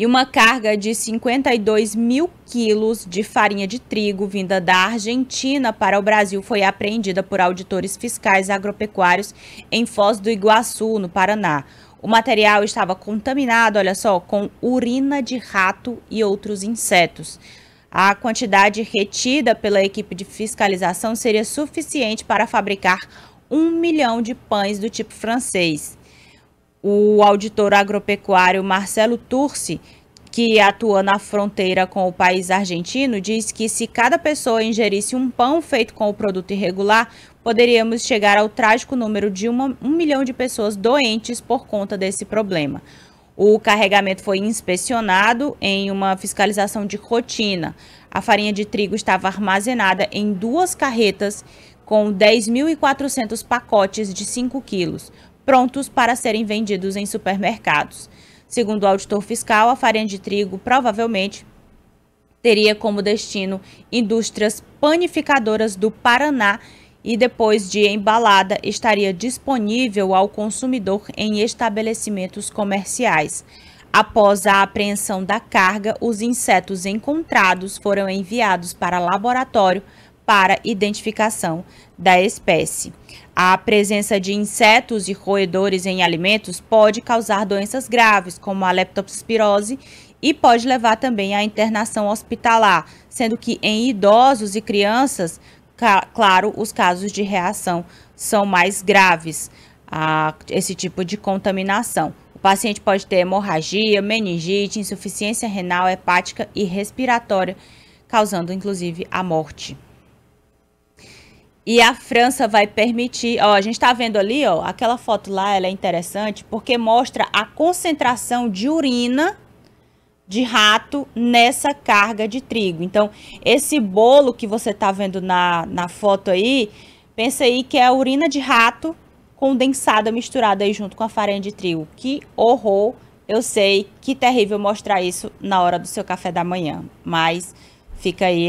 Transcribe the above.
e uma carga de 52 mil quilos de farinha de trigo vinda da Argentina para o Brasil foi apreendida por auditores fiscais agropecuários em Foz do Iguaçu, no Paraná. O material estava contaminado, olha só, com urina de rato e outros insetos. A quantidade retida pela equipe de fiscalização seria suficiente para fabricar um milhão de pães do tipo francês. O auditor agropecuário Marcelo Turci, que atua na fronteira com o país argentino, diz que se cada pessoa ingerisse um pão feito com o produto irregular, poderíamos chegar ao trágico número de uma, um milhão de pessoas doentes por conta desse problema. O carregamento foi inspecionado em uma fiscalização de rotina. A farinha de trigo estava armazenada em duas carretas com 10.400 pacotes de 5 quilos prontos para serem vendidos em supermercados. Segundo o auditor fiscal, a farinha de trigo provavelmente teria como destino indústrias panificadoras do Paraná e depois de embalada estaria disponível ao consumidor em estabelecimentos comerciais. Após a apreensão da carga, os insetos encontrados foram enviados para laboratório para identificação da espécie. A presença de insetos e roedores em alimentos pode causar doenças graves, como a leptospirose, e pode levar também à internação hospitalar, sendo que em idosos e crianças, claro, os casos de reação são mais graves a esse tipo de contaminação. O paciente pode ter hemorragia, meningite, insuficiência renal, hepática e respiratória, causando inclusive a morte. E a França vai permitir. Ó, a gente está vendo ali, ó, aquela foto lá, ela é interessante porque mostra a concentração de urina de rato nessa carga de trigo. Então, esse bolo que você está vendo na, na foto aí, pensa aí que é a urina de rato condensada misturada aí junto com a farinha de trigo. Que horror! Eu sei que terrível mostrar isso na hora do seu café da manhã, mas fica aí